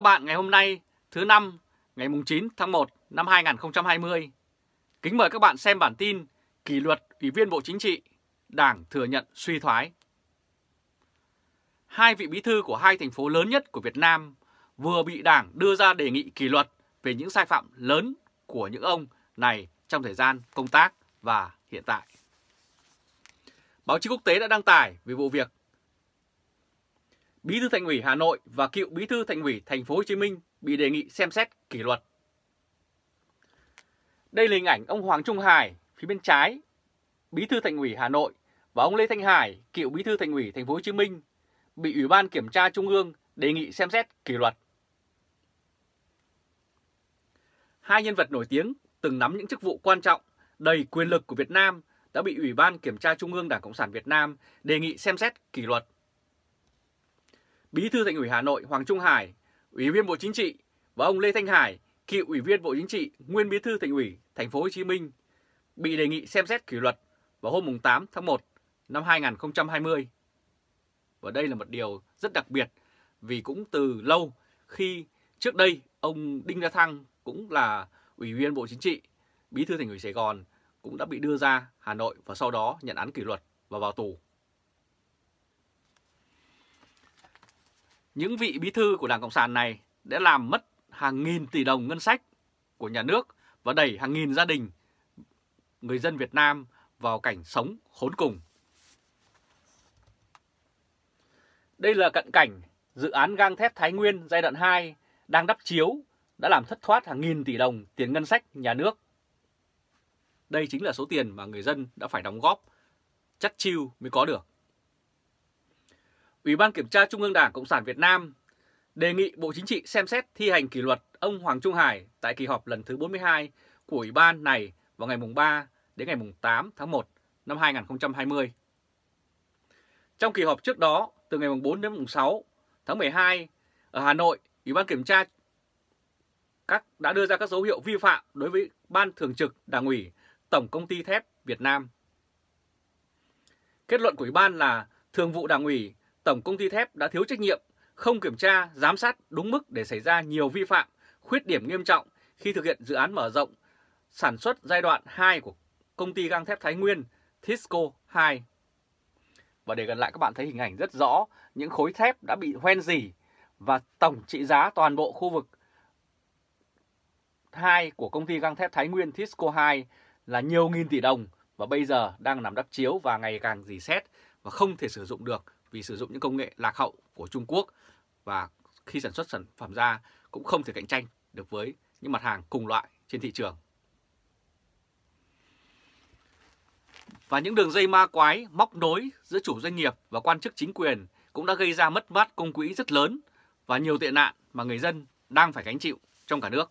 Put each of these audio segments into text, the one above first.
Các bạn ngày hôm nay thứ năm ngày 9 tháng 1 năm 2020. Kính mời các bạn xem bản tin kỷ luật Ủy viên Bộ Chính trị, Đảng thừa nhận suy thoái. Hai vị bí thư của hai thành phố lớn nhất của Việt Nam vừa bị Đảng đưa ra đề nghị kỷ luật về những sai phạm lớn của những ông này trong thời gian công tác và hiện tại. Báo chí quốc tế đã đăng tải về vụ việc Bí thư Thành ủy Hà Nội và cựu Bí thư Thành ủy Thành phố Hồ Chí Minh bị đề nghị xem xét kỷ luật. Đây là hình ảnh ông Hoàng Trung Hải phía bên trái, Bí thư Thành ủy Hà Nội và ông Lê Thanh Hải, cựu Bí thư Thành ủy Thành phố Hồ Chí Minh bị Ủy ban kiểm tra Trung ương đề nghị xem xét kỷ luật. Hai nhân vật nổi tiếng từng nắm những chức vụ quan trọng, đầy quyền lực của Việt Nam đã bị Ủy ban Kiểm tra Trung ương Đảng Cộng sản Việt Nam đề nghị xem xét kỷ luật Bí thư Thành ủy Hà Nội Hoàng Trung Hải, Ủy viên Bộ Chính trị và ông Lê Thanh Hải, cựu Ủy viên Bộ Chính trị, nguyên Bí thư Thành ủy Thành phố Hồ Chí Minh bị đề nghị xem xét kỷ luật vào hôm 8 tháng 1 năm 2020. Và đây là một điều rất đặc biệt vì cũng từ lâu khi trước đây ông Đinh La Thăng cũng là Ủy viên Bộ Chính trị, Bí thư Thành ủy Sài Gòn cũng đã bị đưa ra Hà Nội và sau đó nhận án kỷ luật và vào tù. Những vị bí thư của Đảng Cộng sản này đã làm mất hàng nghìn tỷ đồng ngân sách của nhà nước và đẩy hàng nghìn gia đình người dân Việt Nam vào cảnh sống khốn cùng. Đây là cận cảnh dự án gang thép Thái Nguyên giai đoạn 2 đang đắp chiếu đã làm thất thoát hàng nghìn tỷ đồng tiền ngân sách nhà nước. Đây chính là số tiền mà người dân đã phải đóng góp, chắc chiêu mới có được. Ủy ban Kiểm tra Trung ương Đảng Cộng sản Việt Nam đề nghị Bộ Chính trị xem xét thi hành kỷ luật ông Hoàng Trung Hải tại kỳ họp lần thứ 42 của Ủy ban này vào ngày mùng 3 đến ngày mùng 8 tháng 1 năm 2020. Trong kỳ họp trước đó, từ ngày mùng 4 đến mùng 6 tháng 12 ở Hà Nội, Ủy ban kiểm tra các đã đưa ra các dấu hiệu vi phạm đối với Ban Thường trực Đảng ủy Tổng Công ty Thép Việt Nam. Kết luận của Ủy ban là Thường vụ Đảng ủy Tổng Công ty Thép đã thiếu trách nhiệm, không kiểm tra, giám sát đúng mức để xảy ra nhiều vi phạm, khuyết điểm nghiêm trọng khi thực hiện dự án mở rộng sản xuất giai đoạn 2 của Công ty Gang Thép Thái Nguyên, Tisco 2. Và để gần lại các bạn thấy hình ảnh rất rõ những khối thép đã bị hoen dỉ và tổng trị giá toàn bộ khu vực 2 của công ty gang thép Thái Nguyên Tisco 2 là nhiều nghìn tỷ đồng và bây giờ đang nằm đắp chiếu và ngày càng dì xét và không thể sử dụng được vì sử dụng những công nghệ lạc hậu của Trung Quốc và khi sản xuất sản phẩm ra cũng không thể cạnh tranh được với những mặt hàng cùng loại trên thị trường. Và những đường dây ma quái móc nối giữa chủ doanh nghiệp và quan chức chính quyền cũng đã gây ra mất mát công quỹ rất lớn và nhiều tệ nạn mà người dân đang phải gánh chịu trong cả nước.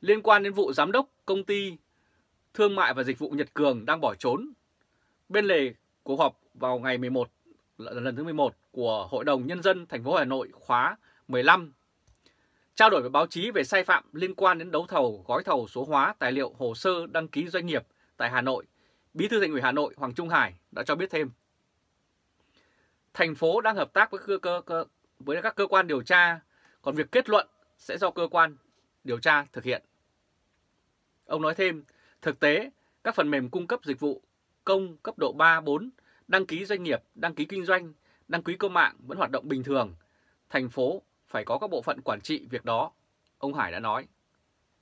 Liên quan đến vụ giám đốc công ty thương mại và dịch vụ Nhật Cường đang bỏ trốn Bên lề cuộc họp vào ngày 11 lần thứ 11 của Hội đồng Nhân dân thành phố Hà Nội khóa 15 trao đổi với báo chí về sai phạm liên quan đến đấu thầu gói thầu số hóa tài liệu hồ sơ đăng ký doanh nghiệp tại Hà Nội, Bí thư Thành ủy Hà Nội Hoàng Trung Hải đã cho biết thêm. Thành phố đang hợp tác với cơ, cơ, cơ với các cơ quan điều tra, còn việc kết luận sẽ do cơ quan điều tra thực hiện. Ông nói thêm, thực tế các phần mềm cung cấp dịch vụ công cấp độ 3, 4, đăng ký doanh nghiệp, đăng ký kinh doanh, đăng ký công mạng vẫn hoạt động bình thường. Thành phố phải có các bộ phận quản trị việc đó, ông Hải đã nói.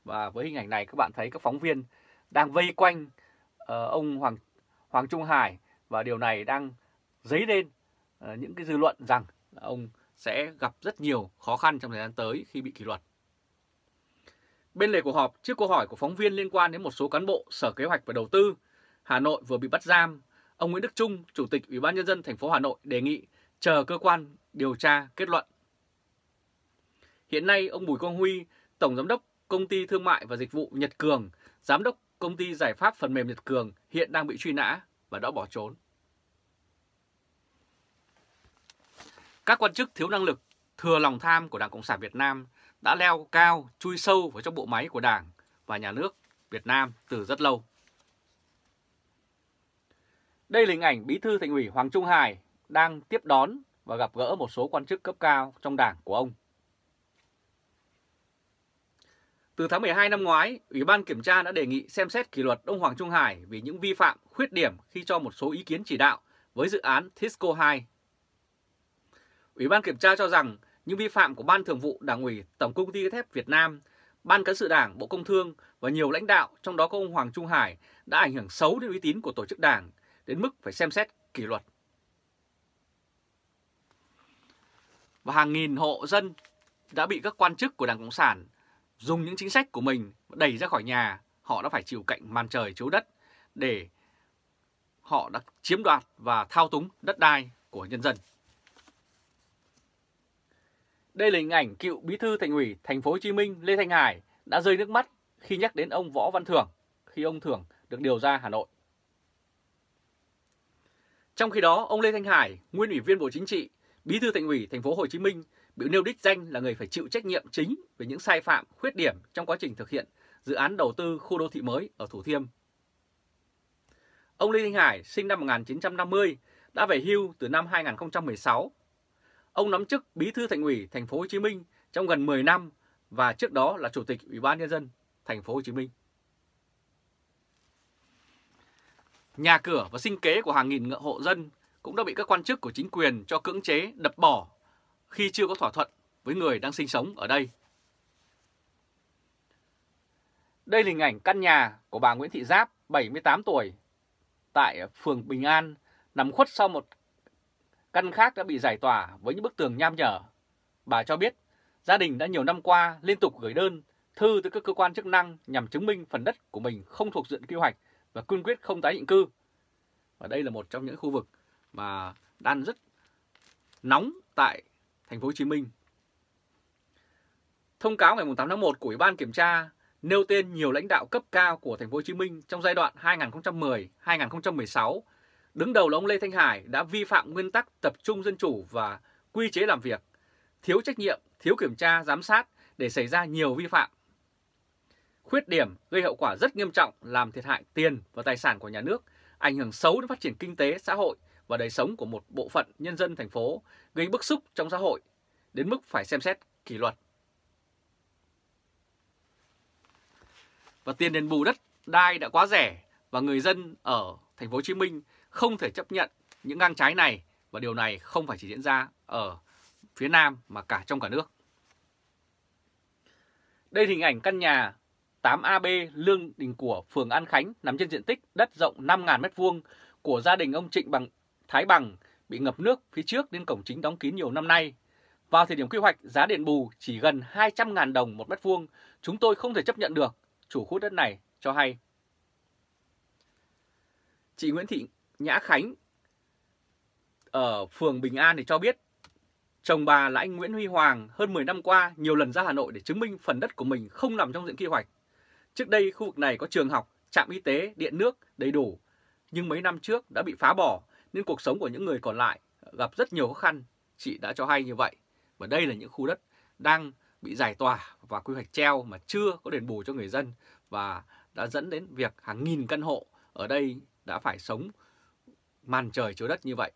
Và với hình ảnh này các bạn thấy các phóng viên đang vây quanh uh, ông Hoàng Hoàng Trung Hải và điều này đang dấy lên uh, những cái dư luận rằng ông sẽ gặp rất nhiều khó khăn trong thời gian tới khi bị kỷ luật. Bên lề cuộc họp, trước câu hỏi của phóng viên liên quan đến một số cán bộ Sở Kế hoạch và Đầu tư Hà Nội vừa bị bắt giam, ông Nguyễn Đức Trung, Chủ tịch Ủy ban nhân dân thành phố Hà Nội đề nghị chờ cơ quan điều tra kết luận. Hiện nay ông Bùi Quang Huy, Tổng giám đốc Công ty Thương mại và Dịch vụ Nhật Cường, giám đốc Công ty Giải pháp phần mềm Nhật Cường hiện đang bị truy nã và đã bỏ trốn. Các quan chức thiếu năng lực, thừa lòng tham của Đảng Cộng sản Việt Nam đã leo cao, chui sâu vào trong bộ máy của Đảng và nhà nước Việt Nam từ rất lâu. Đây là hình ảnh Bí thư Thành ủy Hoàng Trung Hải đang tiếp đón và gặp gỡ một số quan chức cấp cao trong đảng của ông. Từ tháng 12 năm ngoái, Ủy ban Kiểm tra đã đề nghị xem xét kỷ luật ông Hoàng Trung Hải vì những vi phạm, khuyết điểm khi cho một số ý kiến chỉ đạo với dự án Tisco 2. Ủy ban Kiểm tra cho rằng những vi phạm của Ban Thường vụ Đảng ủy Tổng Công ty Thép Việt Nam, Ban Cán sự Đảng, Bộ Công Thương và nhiều lãnh đạo, trong đó có ông Hoàng Trung Hải, đã ảnh hưởng xấu đến uy tín của tổ chức đảng, đến mức phải xem xét kỷ luật. Và hàng nghìn hộ dân đã bị các quan chức của Đảng Cộng sản dùng những chính sách của mình đẩy ra khỏi nhà, họ đã phải chịu cạnh màn trời chiếu đất để họ đã chiếm đoạt và thao túng đất đai của nhân dân. Đây là hình ảnh cựu bí thư thành ủy thành phố Hồ Chí Minh Lê Thanh Hải đã rơi nước mắt khi nhắc đến ông Võ Văn Thưởng khi ông Thưởng được điều ra Hà Nội. Trong khi đó, ông Lê Thanh Hải, nguyên ủy viên Bộ Chính trị, Bí thư Thành ủy Thành phố Hồ Chí Minh bị nêu đích danh là người phải chịu trách nhiệm chính về những sai phạm, khuyết điểm trong quá trình thực hiện dự án đầu tư khu đô thị mới ở Thủ Thiêm. Ông Lê Thanh Hải sinh năm 1950, đã về hưu từ năm 2016. Ông nắm chức Bí thư Thành ủy Thành phố Hồ Chí Minh trong gần 10 năm và trước đó là Chủ tịch Ủy ban nhân dân Thành phố Hồ Chí Minh. Nhà cửa và sinh kế của hàng nghìn hộ dân cũng đã bị các quan chức của chính quyền cho cưỡng chế đập bỏ khi chưa có thỏa thuận với người đang sinh sống ở đây. Đây là hình ảnh căn nhà của bà Nguyễn Thị Giáp, 78 tuổi, tại phường Bình An, nằm khuất sau một căn khác đã bị giải tỏa với những bức tường nham nhở. Bà cho biết gia đình đã nhiều năm qua liên tục gửi đơn, thư tới các cơ quan chức năng nhằm chứng minh phần đất của mình không thuộc diện quy hoạch và cương quyết không tái định cư. Và đây là một trong những khu vực mà đang rất nóng tại thành phố Hồ Chí Minh. Thông cáo ngày 8 tháng 1 của Ủy ban kiểm tra nêu tên nhiều lãnh đạo cấp cao của thành phố Hồ Chí Minh trong giai đoạn 2010-2016. Đứng đầu là ông Lê Thanh Hải đã vi phạm nguyên tắc tập trung dân chủ và quy chế làm việc, thiếu trách nhiệm, thiếu kiểm tra giám sát để xảy ra nhiều vi phạm khuyết điểm gây hậu quả rất nghiêm trọng làm thiệt hại tiền và tài sản của nhà nước, ảnh hưởng xấu đến phát triển kinh tế, xã hội và đời sống của một bộ phận nhân dân thành phố, gây bức xúc trong xã hội, đến mức phải xem xét kỷ luật. Và tiền đền bù đất đai đã quá rẻ và người dân ở thành phố Hồ Chí Minh không thể chấp nhận những ngang trái này và điều này không phải chỉ diễn ra ở phía Nam mà cả trong cả nước. Đây là hình ảnh căn nhà 8AB Lương Đình Của, phường An Khánh nằm trên diện tích đất rộng 5.000m2 của gia đình ông Trịnh Bằng Thái Bằng bị ngập nước phía trước đến cổng chính đóng kín nhiều năm nay. Vào thời điểm quy hoạch, giá đền bù chỉ gần 200.000 đồng một mét vuông. Chúng tôi không thể chấp nhận được, chủ khu đất này cho hay. Chị Nguyễn Thị Nhã Khánh ở phường Bình An thì cho biết Chồng bà là anh Nguyễn Huy Hoàng hơn 10 năm qua nhiều lần ra Hà Nội để chứng minh phần đất của mình không nằm trong diện quy hoạch. Trước đây khu vực này có trường học, trạm y tế, điện nước đầy đủ, nhưng mấy năm trước đã bị phá bỏ nên cuộc sống của những người còn lại gặp rất nhiều khó khăn, chị đã cho hay như vậy. Và đây là những khu đất đang bị giải tỏa và quy hoạch treo mà chưa có đền bù cho người dân và đã dẫn đến việc hàng nghìn căn hộ ở đây đã phải sống màn trời chiếu đất như vậy.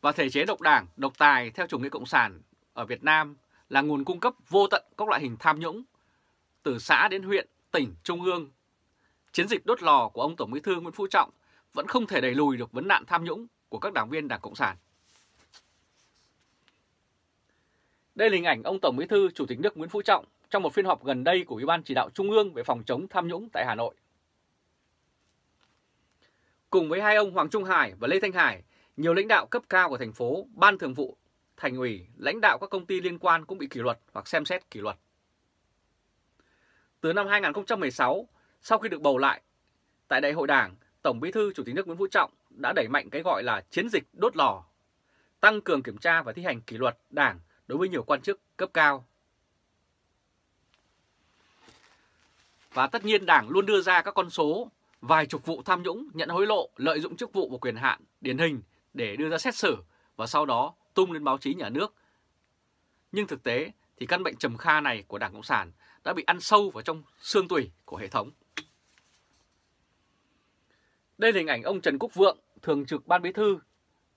Và thể chế độc đảng, độc tài theo chủ nghĩa cộng sản ở Việt Nam là nguồn cung cấp vô tận các loại hình tham nhũng, từ xã đến huyện, tỉnh, trung ương. Chiến dịch đốt lò của ông Tổng Bí thư Nguyễn Phú Trọng vẫn không thể đẩy lùi được vấn nạn tham nhũng của các đảng viên Đảng Cộng sản. Đây là hình ảnh ông Tổng Bí thư Chủ tịch nước Nguyễn Phú Trọng trong một phiên họp gần đây của Ủy ban chỉ đạo Trung ương về phòng chống tham nhũng tại Hà Nội. Cùng với hai ông Hoàng Trung Hải và Lê Thanh Hải, nhiều lãnh đạo cấp cao của thành phố, ban thường vụ thành ủy, lãnh đạo các công ty liên quan cũng bị kỷ luật hoặc xem xét kỷ luật. Từ năm 2016, sau khi được bầu lại, tại đại hội đảng, Tổng bí thư Chủ tịch nước Nguyễn Phú Trọng đã đẩy mạnh cái gọi là chiến dịch đốt lò, tăng cường kiểm tra và thi hành kỷ luật đảng đối với nhiều quan chức cấp cao. Và tất nhiên đảng luôn đưa ra các con số vài chục vụ tham nhũng, nhận hối lộ, lợi dụng chức vụ và quyền hạn điển hình để đưa ra xét xử và sau đó tung lên báo chí nhà nước. Nhưng thực tế thì căn bệnh trầm kha này của Đảng Cộng sản đã bị ăn sâu vào trong xương tủy của hệ thống. Đây là hình ảnh ông Trần Quốc Vượng, thường trực ban bí thư,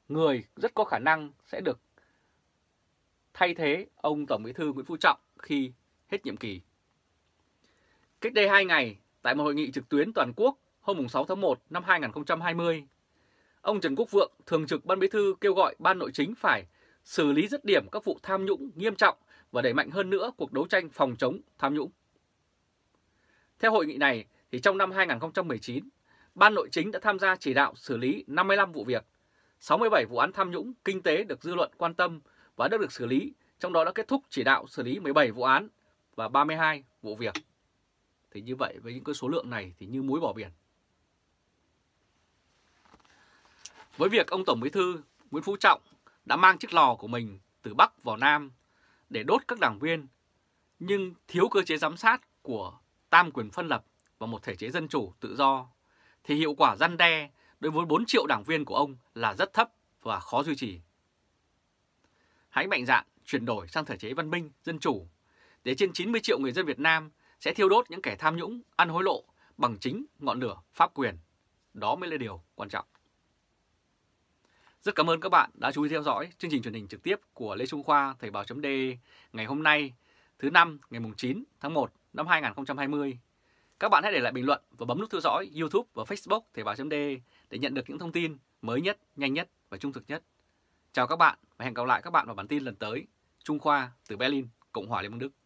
người rất có khả năng sẽ được thay thế ông Tổng bí thư Nguyễn Phú Trọng khi hết nhiệm kỳ. Cách đây 2 ngày, tại một hội nghị trực tuyến toàn quốc hôm 6 tháng 1 năm 2020, Ông Trần Quốc Vượng, Thường trực Ban Bí thư kêu gọi Ban Nội chính phải xử lý dứt điểm các vụ tham nhũng nghiêm trọng và đẩy mạnh hơn nữa cuộc đấu tranh phòng chống tham nhũng. Theo hội nghị này, thì trong năm 2019, Ban Nội chính đã tham gia chỉ đạo xử lý 55 vụ việc, 67 vụ án tham nhũng kinh tế được dư luận quan tâm và đã được xử lý, trong đó đã kết thúc chỉ đạo xử lý 17 vụ án và 32 vụ việc. Thì như vậy với những cái số lượng này thì như muối bỏ biển. Với việc ông Tổng Bí thư Nguyễn Phú Trọng đã mang chiếc lò của mình từ Bắc vào Nam để đốt các đảng viên, nhưng thiếu cơ chế giám sát của tam quyền phân lập và một thể chế dân chủ tự do, thì hiệu quả răn đe đối với 4 triệu đảng viên của ông là rất thấp và khó duy trì. Hãy mạnh dạn chuyển đổi sang thể chế văn minh, dân chủ, để trên 90 triệu người dân Việt Nam sẽ thiêu đốt những kẻ tham nhũng, ăn hối lộ bằng chính ngọn lửa pháp quyền. Đó mới là điều quan trọng. Rất cảm ơn các bạn đã chú ý theo dõi chương trình truyền hình trực tiếp của Lê Trung Khoa Thời báo chấm ngày hôm nay thứ năm ngày 9 tháng 1 năm 2020. Các bạn hãy để lại bình luận và bấm nút theo dõi YouTube và Facebook Thời báo chấm để nhận được những thông tin mới nhất, nhanh nhất và trung thực nhất. Chào các bạn và hẹn gặp lại các bạn vào bản tin lần tới. Trung Khoa từ Berlin, Cộng hòa Liên bang Đức.